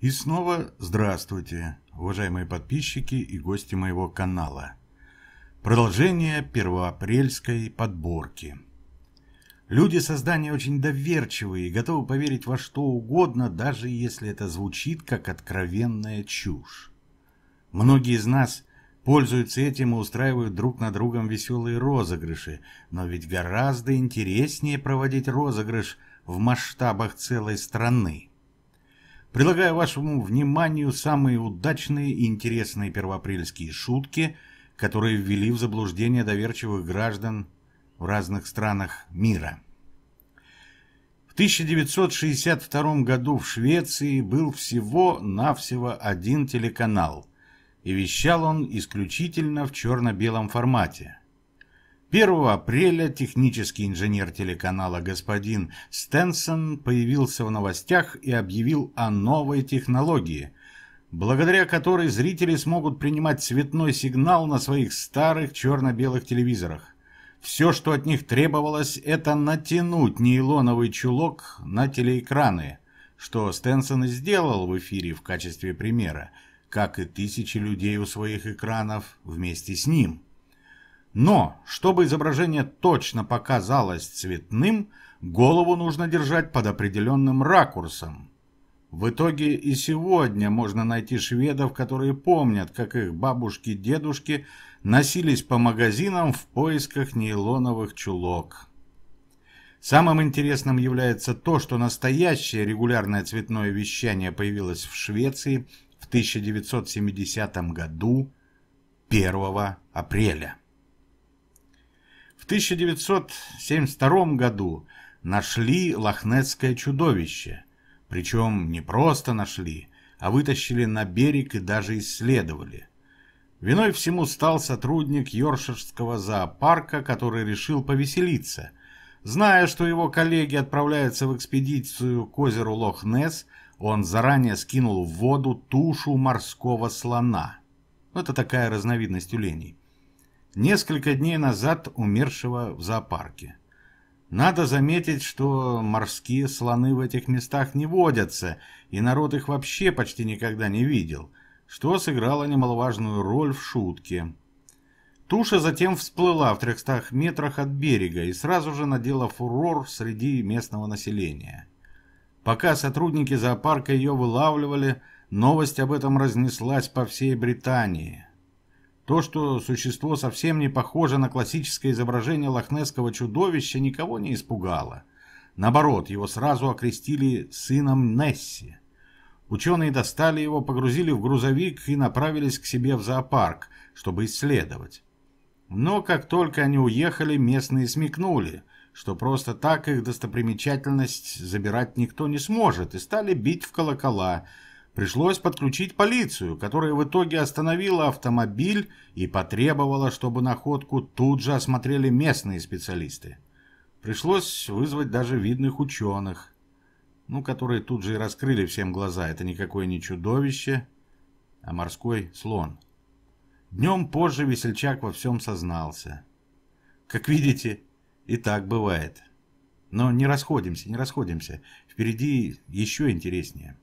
И снова здравствуйте, уважаемые подписчики и гости моего канала. Продолжение первоапрельской подборки. Люди создания очень доверчивые и готовы поверить во что угодно, даже если это звучит как откровенная чушь. Многие из нас пользуются этим и устраивают друг на другом веселые розыгрыши, но ведь гораздо интереснее проводить розыгрыш в масштабах целой страны. Предлагаю вашему вниманию самые удачные и интересные первоапрельские шутки, которые ввели в заблуждение доверчивых граждан в разных странах мира. В 1962 году в Швеции был всего-навсего один телеканал, и вещал он исключительно в черно-белом формате – 1 апреля технический инженер телеканала господин Стенсон появился в новостях и объявил о новой технологии, благодаря которой зрители смогут принимать цветной сигнал на своих старых черно-белых телевизорах. Все, что от них требовалось, это натянуть нейлоновый чулок на телеэкраны, что Стенсон и сделал в эфире в качестве примера, как и тысячи людей у своих экранов вместе с ним. Но, чтобы изображение точно показалось цветным, голову нужно держать под определенным ракурсом. В итоге и сегодня можно найти шведов, которые помнят, как их бабушки-дедушки носились по магазинам в поисках нейлоновых чулок. Самым интересным является то, что настоящее регулярное цветное вещание появилось в Швеции в 1970 году 1 апреля. 1972 году нашли лохнесское чудовище. Причем не просто нашли, а вытащили на берег и даже исследовали. Виной всему стал сотрудник Йорширского зоопарка, который решил повеселиться. Зная, что его коллеги отправляются в экспедицию к озеру Лохнес, он заранее скинул в воду тушу морского слона. Ну, это такая разновидность уленей несколько дней назад умершего в зоопарке. Надо заметить, что морские слоны в этих местах не водятся, и народ их вообще почти никогда не видел, что сыграло немаловажную роль в шутке. Туша затем всплыла в 300 метрах от берега и сразу же надела фурор среди местного населения. Пока сотрудники зоопарка ее вылавливали, новость об этом разнеслась по всей Британии. То, что существо совсем не похоже на классическое изображение лохнесского чудовища, никого не испугало. Наоборот, его сразу окрестили сыном Несси. Ученые достали его, погрузили в грузовик и направились к себе в зоопарк, чтобы исследовать. Но как только они уехали, местные смекнули, что просто так их достопримечательность забирать никто не сможет, и стали бить в колокола – Пришлось подключить полицию, которая в итоге остановила автомобиль и потребовала, чтобы находку тут же осмотрели местные специалисты. Пришлось вызвать даже видных ученых, ну, которые тут же и раскрыли всем глаза. Это никакое не чудовище, а морской слон. Днем позже Весельчак во всем сознался. Как видите, и так бывает. Но не расходимся, не расходимся. Впереди еще интереснее.